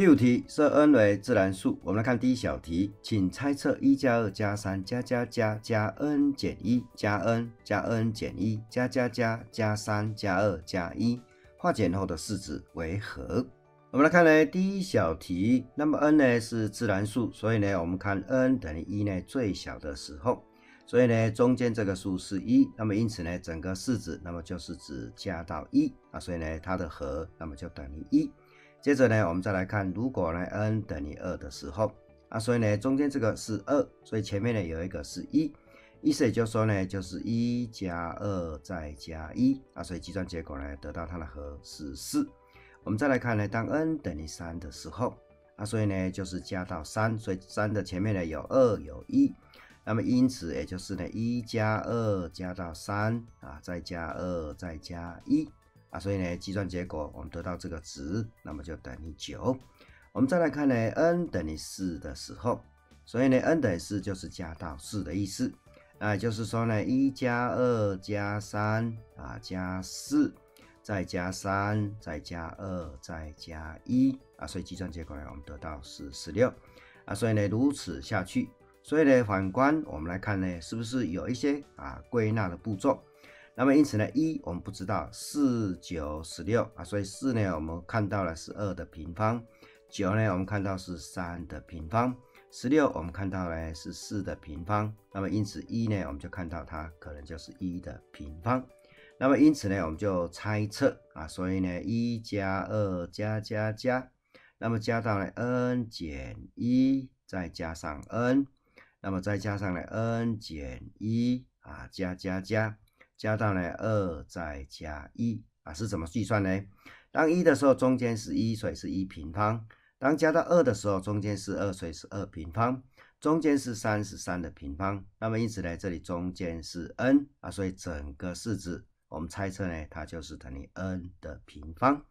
第五题，设 n 为自然数，我们来看第一小题，请猜测一加二加三加加加加 n 减一加 n 加 n 减一加加加加三加二加一化简后的式子为和。我们来看呢第一小题，那么 n 呢是自然数，所以呢我们看 n 等于一呢最小的时候，所以呢中间这个数是一，那么因此呢整个式子那么就是只加到一啊，所以呢它的和那么就等于一。接着呢，我们再来看，如果呢 n 等于二的时候，啊，所以呢中间这个是二，所以前面呢有一个是一，意思也就说呢就是一加二再加一，啊，所以计算结果呢得到它的和是四。我们再来看呢，当 n 等于三的时候，啊，所以呢就是加到三，所以三的前面呢有二有一，那么因此也就是呢一加二加到三啊，再加二再加一。啊，所以呢，计算结果我们得到这个值，那么就等于九。我们再来看呢，n 等于四的时候，所以呢，n 等于四就是加到四的意思，啊，就是说呢，一加二加三啊，加四，再加三，再加二，再加一啊，所以计算结果呢，我们得到是十六啊，所以呢，如此下去，所以呢，反观我们来看呢，是不是有一些啊归纳的步骤？那么因此呢，一我们不知道，四九十六啊，所以四呢我们看到了是二的平方，九呢我们看到是三的平方，十六我们看到呢是四的平方。那么因此一呢，我们就看到它可能就是一的平方。那么因此呢，我们就猜测啊，所以呢，一加二加加加，那么加到了 n 减一，再加上 n，那么再加上了 n 减一啊，加加加。加到呢二再加一啊，是怎么计算呢？当一的时候，中间是一，所以是一平方；当加到二的时候，中间是二，所以是二平方；中间是三十三的平方。那么因此呢，这里中间是 n 啊，所以整个式子我们猜测呢，它就是等于 n 的平方。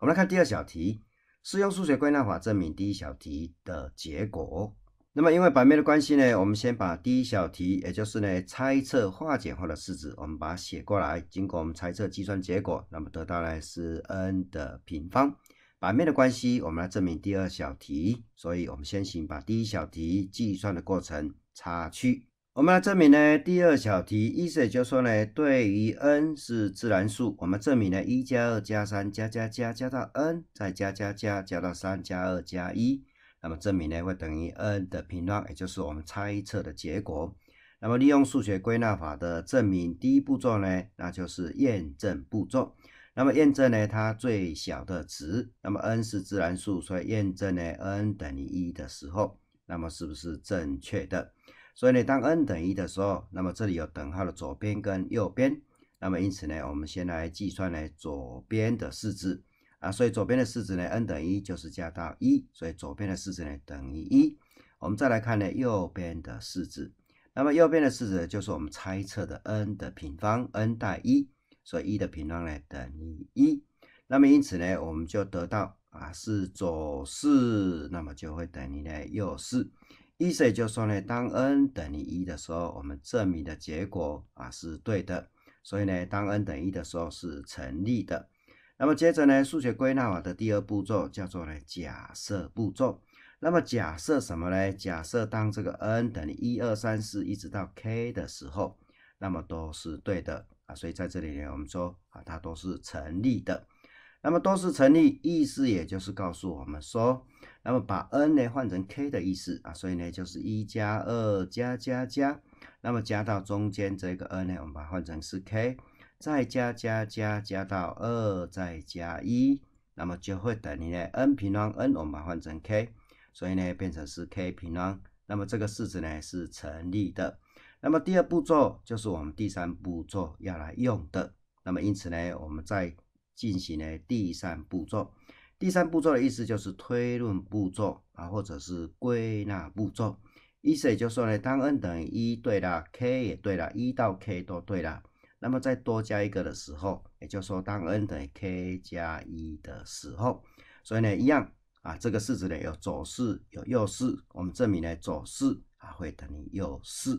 我们来看第二小题，是用数学归纳法证明第一小题的结果。那么因为版面的关系呢，我们先把第一小题，也就是呢猜测化简后的式子，我们把它写过来。经过我们猜测计算结果，那么得到呢是 n 的平方。版面的关系，我们来证明第二小题。所以我们先行把第一小题计算的过程擦去。我们来证明呢第二小题，意思也就是说呢对于 n 是自然数，我们证明呢一加二加三加加加加到 n，再加加加加到三加二加一。那么证明呢会等于 n 的平方，也就是我们猜测的结果。那么利用数学归纳法的证明，第一步骤呢，那就是验证步骤。那么验证呢，它最小的值。那么 n 是自然数，所以验证呢 n 等于一的时候，那么是不是正确的？所以呢，当 n 等于一的时候，那么这里有等号的左边跟右边。那么因此呢，我们先来计算呢左边的式子。啊，所以左边的式子呢，n 等于一就是加到一，所以左边的式子呢等于一。我们再来看呢右边的式子，那么右边的式子就是我们猜测的 n 的平方，n 带一，所以一的平方呢等于一。那么因此呢我们就得到啊是左四，那么就会等于呢右四。意思也就说呢当 n 等于一的时候，我们证明的结果啊是对的，所以呢当 n 等于一的时候是成立的。那么接着呢，数学归纳法的第二步骤叫做呢假设步骤。那么假设什么呢？假设当这个 n 等于一、二、三、四，一直到 k 的时候，那么都是对的啊。所以在这里呢，我们说啊，它都是成立的。那么都是成立，意思也就是告诉我们说，那么把 n 呢换成 k 的意思啊。所以呢就是一加二加加加，那么加到中间这个 n 呢，我们把它换成是 k。再加加加加到二，再加一，那么就会等于呢 n 平方 n，我们换成 k，所以呢变成是 k 平方，那么这个式子呢是成立的。那么第二步骤就是我们第三步骤要来用的，那么因此呢，我们再进行呢第三步骤。第三步骤的意思就是推论步骤啊，或者是归纳步骤，意思也就说呢，当 n 等于一对了，k 也对了，一到 k 都对了。那么再多加一个的时候，也就是说当 n 等于 k 加一的时候，所以呢一样啊，这个式子呢有左式有右式，我们证明呢左式啊会等于右式。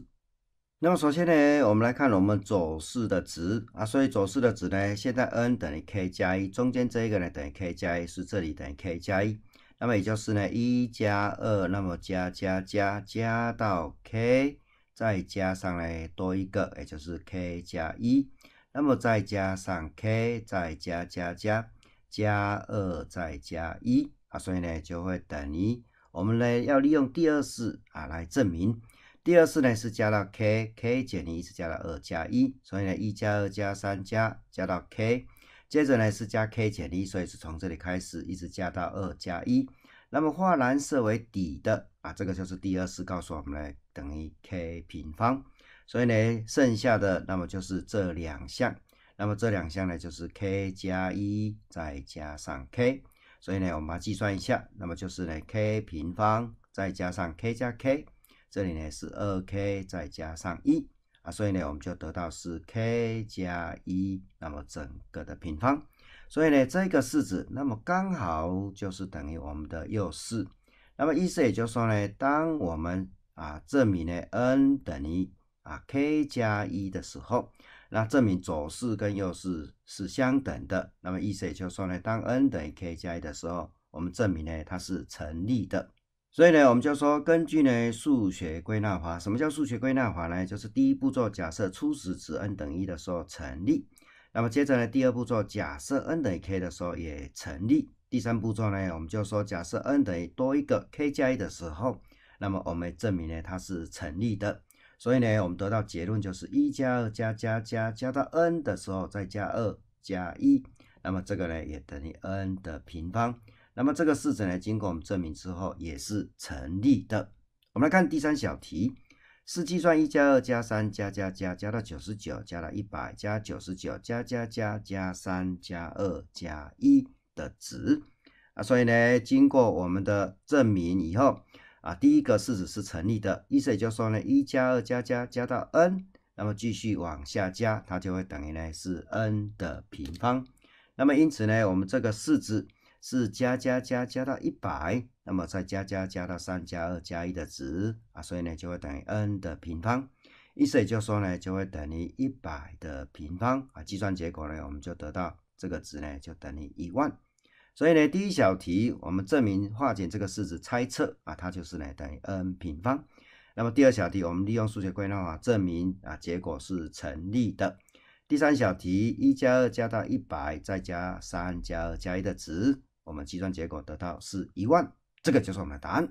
那么首先呢，我们来看我们左式的值啊，所以左式的值呢，现在 n 等于 k 加一，中间这一个呢等于 k 加一，是这里等于 k 加一，那么也就是呢一加二，那么加加加加到 k。再加上呢，多一个，也就是 k 加一。那么再加上 k，再加加加加二，再加一啊，所以呢就会等于我们呢要利用第二式啊来证明。第二式呢是加到 k，k 减一，是加到二加一。所以呢一加二加三加加到 k，接着呢是加 k 减一，所以是从这里开始一直加到二加一。那么画蓝色为底的啊，这个就是第二式告诉我们呢等于 k 平方，所以呢，剩下的那么就是这两项，那么这两项呢就是 k 加一再加上 k，所以呢，我们来计算一下，那么就是呢 k 平方再加上 k 加 k，这里呢是二 k 再加上一啊，所以呢我们就得到是 k 加一，那么整个的平方，所以呢这个式子那么刚好就是等于我们的右式，那么意思也就是说呢，当我们啊，证明呢 n 等于啊 k 加一的时候，那证明左式跟右式是相等的。那么意思也就说呢，当 n 等于 k 加一的时候，我们证明呢它是成立的。所以呢，我们就说根据呢数学归纳法，什么叫数学归纳法呢？就是第一步做假设初始值 n 等于一的时候成立。那么接着呢，第二步做假设 n 等于 k 的时候也成立。第三步做呢，我们就说假设 n 等于多一个 k 加一的时候。那么我们证明呢，它是成立的，所以呢，我们得到结论就是一加二加加加加到 n 的时候，再加二加一，那么这个呢也等于 n 的平方。那么这个式子呢，经过我们证明之后也是成立的。我们来看第三小题，是计算一加二加三加加加加到九十九加到一百加九十九加加加加三加二加一的值啊。所以呢，经过我们的证明以后。啊，第一个式子是成立的，意思也就是说呢，一加二加加加到 n，那么继续往下加，它就会等于呢是 n 的平方。那么因此呢，我们这个式子是加加加加到一百，那么再加加加到三加二加一的值啊，所以呢就会等于 n 的平方，意思也就是说呢就会等于一百的平方啊，计算结果呢我们就得到这个值呢就等于一万。所以呢，第一小题我们证明化简这个式子，猜测啊，它就是呢等于 n 平方。那么第二小题我们利用数学归纳法证明啊，结果是成立的。第三小题一加二加到一百再加三加二加一的值，我们计算结果得到是一万，这个就是我们的答案。